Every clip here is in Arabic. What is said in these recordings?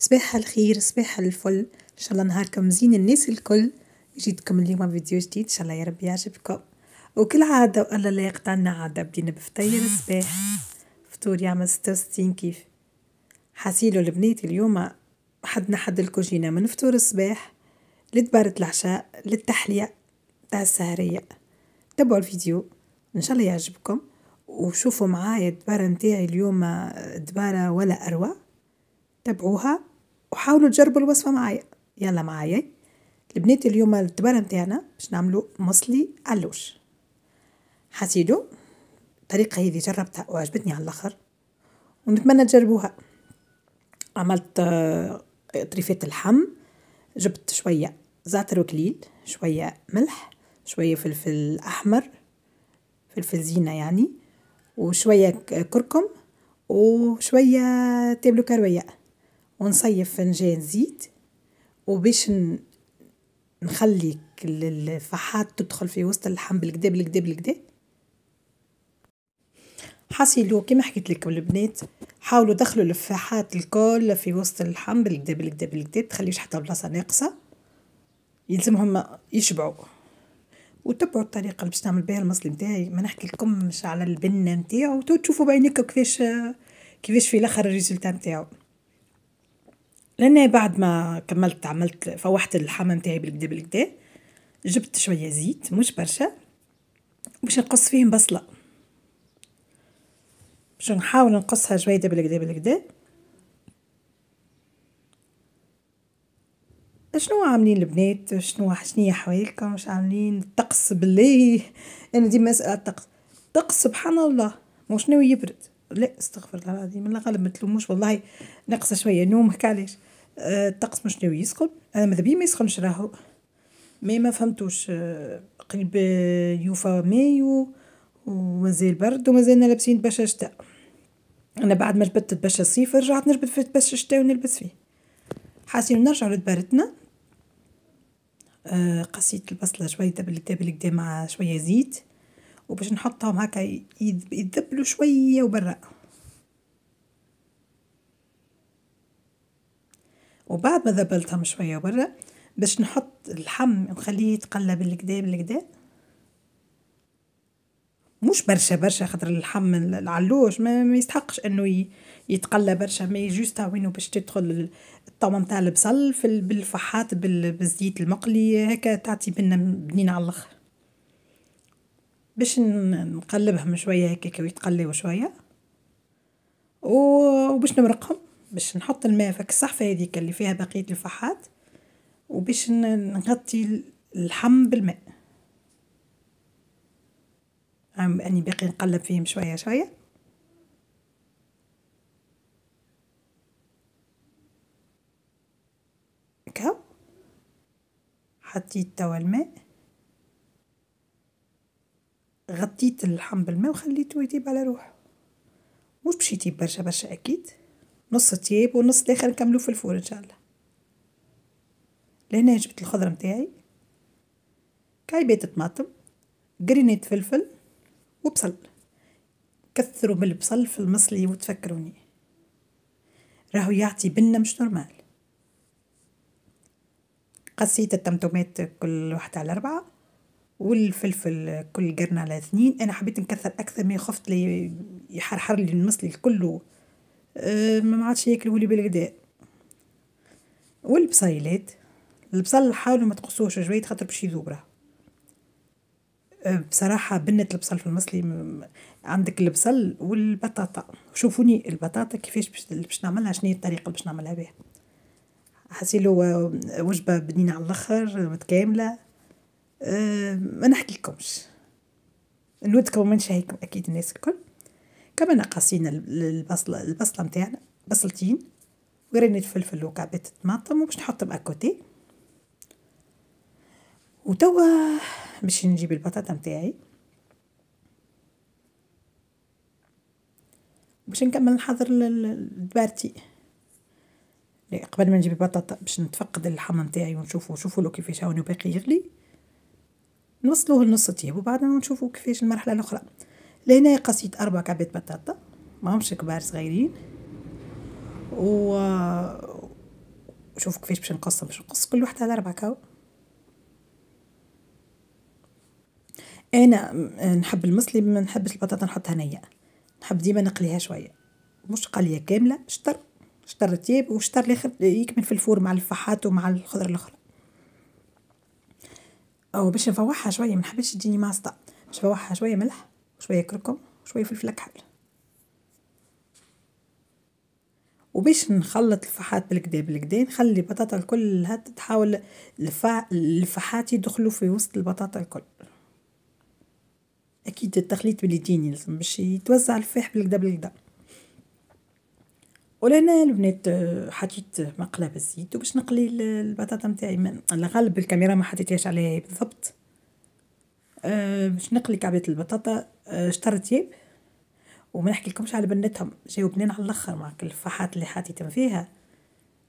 صباح الخير صباح الفل ان شاء الله نهاركم زين الناس الكل جيتكم اليوم فيديو جديد ان شاء الله يا رب يعجبكم وكل عادة والله لا يقطعنا عادة بدينا بفطير صباح فطور يعمل وستين كيف حاسيلو البنات اليوم حدنا حد الكوجينة من فطور الصباح لدبارة العشاء للتحلية تاع السهرية تابعوا الفيديو ان شاء الله يعجبكم وشوفوا معايا الدبارة نتاعي اليوم دبارة ولا أروى تبعوها وحاولوا تجربوا الوصفة معايا يلا معايا البنات اليوم الدبارة متاعنا باش نعملو مصلي علوش حسيدو الطريقة هذي جربتها وعجبتني على الآخر ونتمنى تجربوها عملت آه، طريفات اللحم جبت شوية زعتر وكليل شوية ملح شوية فلفل أحمر فلفل زينة يعني وشوية كركم وشوية تابلو كروية ونصيف فنجان زيت وباش نخلي الفحات تدخل في وسط اللحم بالكدا بالكدا بالكدا حاسيلو كيما حكيت لكم البنات حاولوا دخلوا الفحات الكل في وسط اللحم بالكدا بالكدا بالكدا تخليوش حتى بلاصه ناقصه يلزمهم يشبعوا وتبعوا الطريقه اللي باش نعمل بها المصل نتاعي ما نحكي لكمش على البنه نتاعو تشوفوا بعينيكم كيفاش كيفاش في الاخر الريزلت نتاعو لأني بعد ما كملت عملت فوحت اللحمة نتاعي بالكدا بالكدا جبت شوية زيت مش برشا باش نقص فيهم بصلة باش نحاول نقصها شوية بالكدا بالكدا شنو عاملين البنات شنو شنيا حوالكم واش عاملين الطقس بالله انا ديما اسال الطقس الطقس سبحان الله مش ناوي يبرد لا استغفر الله العظيم من الغالب متلوموش والله نقص شويه نومك علاش الطقس مش ناوي يسخن انا ماذا بيه ما يسخنش راهو مي ما فهمتوش آه، قريب آه، يوفا مايو ومازال برد ومازالنا لابسين برشا شتاء انا بعد ما جبدت برشا الصيف رجعت نجبد في برشا شتاء ونلبس فيه حاسين نرجع لدبارتنا آه قصيت البصله شويه دبل دبل كدا مع شويه زيت وباش نحطهم هكا يذبلوا شويه وبرا وبعد ما ذبلتهم شوية برا باش نحط الحم ونخليه يتقلب الكدا بالكدا مش برشا برشا خاطر اللحم العلوش ما, ما يستحقش انه يتقلى برشا مي جوست وينو باش تدخل الطعمه نتاع البصل في بالفحات بالزيت المقلي هكا تعطي بنا بنينه على الاخر باش نقلبهم شويه هكا ويتقلاو شويه وباش نمرقهم باش نحط الماء فك الصحفه هذيك اللي فيها بقيه الفحات وباش نغطي اللحم بالماء اني باقي نقلب فيهم شويه شويه هكا حطيت توا الماء غطيت اللحم بالماء وخليته يطيب على روحه مش باش يطيب برشا برشا اكيد نص تياب والنص الاخر نكملوه في الفور ان شاء الله لهنا جبت الخضره متاعي كعيبات طماطم جرينيت فلفل وبصل كثروا بالبصل في المصلي وتفكروني راهو يعطي بنة مش نورمال قصيت التمتمات كل واحدة على أربعة والفلفل كل قرن على اثنين أنا حبيت نكثر أكثر ما خفت لي يحرحر لي المصلي كله أه، ما عادش ياكلوا لي بالغداء والبصيلات البصل حاولوا ما تقصوش شويه خاطر باش يذوب راه أه، بصراحه بنت البصل في المصلي عندك البصل والبطاطا شوفوني البطاطا كيفاش باش نعملها شنو هي الطريقه اللي باش نعملها بها حسيلو وجبه بنينه على الاخر متكامله أه، ما نحكي لكمش نودكم ونشهيكم اكيد الناس الكل كما نقصينا البصل البصله نتاعنا بصلتين ورنة فلفل وكعبات طماطم وباش نحطهم اكوتي وتوا باش نجيب البطاطا نتاعي باش نكمل نحضر البارتي قبل ما نجيب البطاطا باش نتفقد اللحم نتاعي ونشوفو شوفو لو كيفاش هاو باقي يغلي نوصلوه لنص طيب وبعدها نشوفو كيفاش المرحله الاخرى لهنا قصيت أربع كعبات بطاطا ماهمش كبار صغيرين و شوف كيفاش باش نقصهم باش نقص كل وحده على ربع كاو انا نحب المصلي ما نحبش البطاطا نحطها نية نحب ديما نقليها شويه مش قليه كامله شطر شطر تياب وشطر الاخر يكمل في الفور مع الفحات ومع الخضره الاخرى او باش نفوحها شويه ما نحبش تجيني ماسطه باش نفوحها شويه ملح شويه كركم شويه فلفل كحل وباش نخلط الفحات بالكدا بالكدا نخلي البطاطا الكل تحاول الفحات يدخلوا في وسط البطاطا الكل اكيد التخليط باليدين يلزم باش يتوزع الفاح بالكدا بالكدا ولهنا البنات حطيت مقلة بالزيت وباش نقلي البطاطا نتاعي الغالب الكاميرا ما حطيتهاش عليها بالضبط آه، باش نقلي كعبة البطاطا آه، اشترت ياب وما نحكي لكمش على بنتهم جاو بنين على الاخر مع كل الفحات اللي تم فيها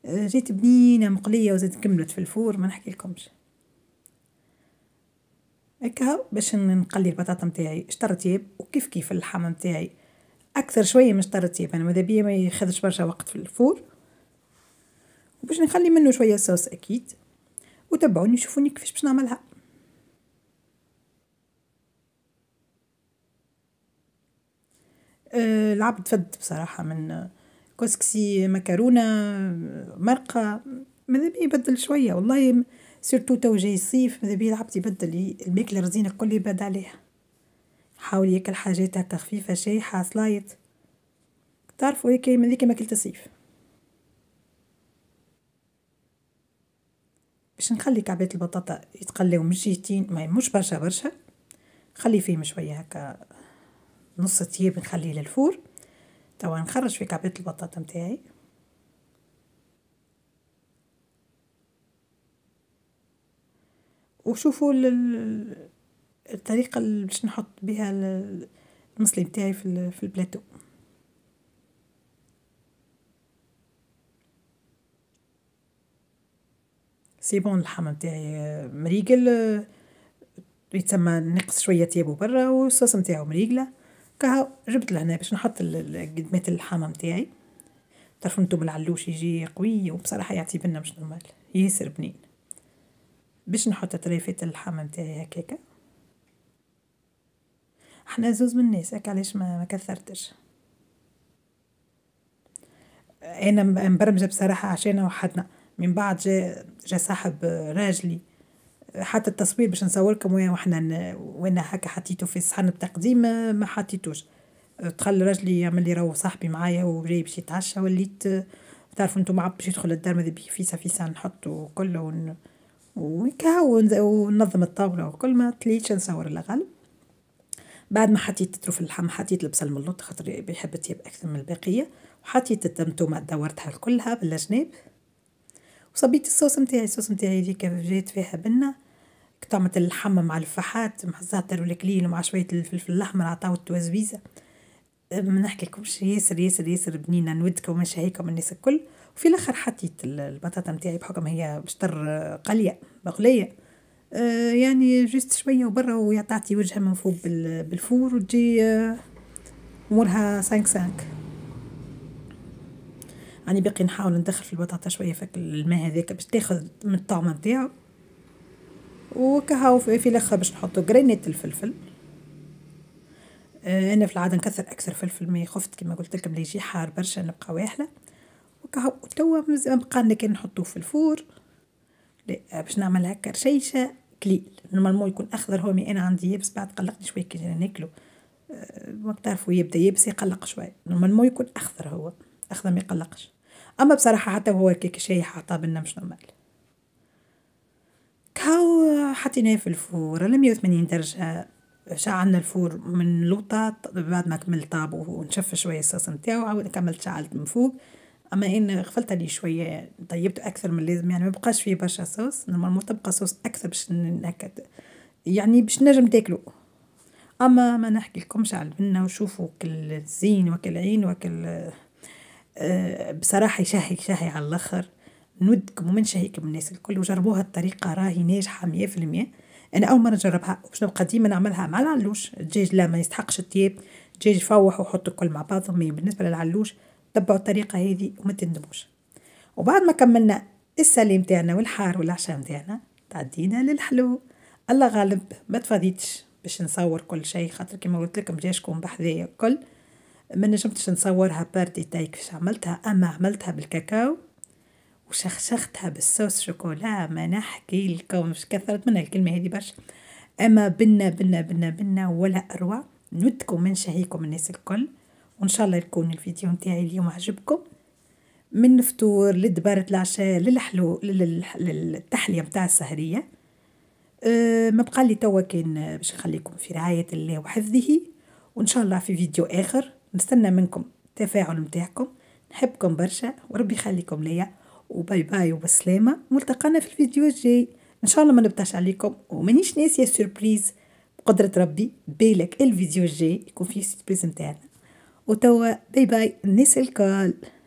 آه، جيت بنينه مقليه وزاد كملت في الفور ما نحكي لكمش هكا باش نقلي البطاطا نتاعي ياب وكيف كيف اللحم نتاعي اكثر شويه من ياب انا ماذا بيا ما ياخذش برشا وقت في الفور وباش نخلي منه شويه صوص اكيد وتبعوني شوفوني كيفاش باش نعملها آه، العبد فد بصراحة من كسكسي مكرونة مرقة ماذا بيه يبدل شوية والله سيرتو تو جاي الصيف ماذا بيه العبد يبدل الماكلة الرزينة الكل يبدل عليها حاول ياكل حاجات هكا خفيفة شايحة سلايط تعرفوا هيك من ذيك ماكلة الصيف باش نخلي كعبات البطاطا يتقلاو مش جهتين ما مش برشا برشا خلي فيهم شويه هكا نص تياب نخليه للفور توا نخرج في كعبات البطاطا متاعي وشوفوا الطريقة اللي باش نحط بها المصلي متاعي في في البلاتو سي بون اللحم متاعي مريقل يتسمى نقص شوية تيابو برا والصوص متاعو مريقله كها جبت لهنا باش نحط قدمات اللحامه نتاعي تعرفوا نتوما العلوش يجي قوي وبصراحه يعطي بنا مش نورمال ياسر بنين باش نحط طريفات اللحامه نتاعي هكاكا احنا زوز من الناس هكا علاش ما, ما كثرتش انا مبرمجه بصراحه عشان وحدنا من بعد جا جا صاحب راجلي حتى التصوير باش نصوركم وين وحنا وانا هكا حطيته في صحن التقديم آه، ما حطيتوش آه، دخل راجلي يعمل لي راهو صاحبي معايا وجاي باش يتعشى وليت آه، تعرفوا انتم مع باش يدخل الدار ماذا بيه فيسا فيسا نحطو كله ون... ونكهو وننظم الطاوله وكل ما تليتش نصور الاغلب بعد ما حطيت تروف اللحم حطيت البصل الملوط خاطر بيحب تيب اكثر من البقيه وحطيت التمتومه دورتها كلها بالجناب صبيت الصوص نتاعي الصوص نتاعي هذيك جات فيها بنه كتمت اللحم مع الفحات مع الزعتر والكليل ومع شوية الفلفل الأحمر عطاو التوازويزة ما نحكيلكمش ياسر ياسر ياسر بنينة نودكم ونشهيكم الناس الكل وفي الآخر حطيت البطاطا نتاعي بحكم هي بشطر قلية مقلية أه، يعني جست شوية وبرا ويعطي وجهها من فوق بالفور وتجي آه أمورها سانك سانك راني باقي نحاول ندخل في البطاطا شويه فك الماء هذاك باش تاخذ من الطعم نتاعو وكهو في الاخر باش نحطو جرينيت الفلفل آه، انا في العاده نكثر اكثر فلفل ما خفت كما قلت لكم اللي يجي حار برشا نبقى واحله وكهو توا بقى لنا كان نحطوه في الفور باش نعمل هكا رشيشه كليل نورمالمون يكون اخضر هو انا عندي يابس بعد قلقني شويه كي جينا ناكلو آه، ما تعرفوا يبدا يابس يقلق شويه نورمالمون يكون اخضر هو اخضر ما يقلقش اما بصراحه حتى وهو كيك شاي حاطه بنا مش نورمال كاو حطيناه في الفور على 180 درجه شعلنا الفور من لوطة بعد ما كمل طاب ونشف شوية الصوص نتاعو عاود كملت شعلت من فوق اما ان غفلت لي شويه طيبت اكثر من اللازم يعني ما بقاش فيه برشا صوص نورمالمون تبقى صوص اكثر باش ناكد يعني باش نجم تاكلو اما ما نحكي لكمش على البنه وشوفوا كل الزين وكل عين وكل آه، بصراحة شاهي شاهي على الآخر نودكم وما نشهيكم الناس الكل وجربوها الطريقة راهي ناجحة مية في المية أنا أول مرة نجربها باش نبقى ديما نعملها مع العلوش الدجاج لا ما يستحقش الطياب الدجاج فوح وحط الكل مع بعضهم بالنسبة للعلوش تبعوا الطريقة هذه وما تندموش وبعد ما كملنا السليم تاعنا والحار والعشاء تاعنا تعدينا للحلو الله غالب ما تفضيتش باش نصور كل شيء خاطر كيما قلت لكم جاشكم بحذايا الكل ما نجمتش نصورها بار ديتاي كيفاش عملتها اما عملتها بالكاكاو وشخشختها بالصوص شوكولا ما نحكي لكم مش كثرت منها الكلمه هذه برشا اما بنا بنا بنا بنا ولا اروع نودكم شهيكم الناس الكل وان شاء الله يكون الفيديو نتاعي اليوم عجبكم من الفطور لدبارة العشاء للحلو للتحلية متاع السهرية أه ما بقى لي توا كان باش نخليكم في رعاية الله وحفظه وان شاء الله في فيديو اخر نستنى منكم التفاعل متاعكم نحبكم برشا وربي يخليكم ليا وباي باي وبسلامة ملتقانا في الفيديو الجاي ان شاء الله ما نبتاش عليكم ومانيش ناسيه سوربريز بقدرة ربي بالك الفيديو الجاي يكون فيه سوربريز متاعنا وتوا باي باي الناس الكل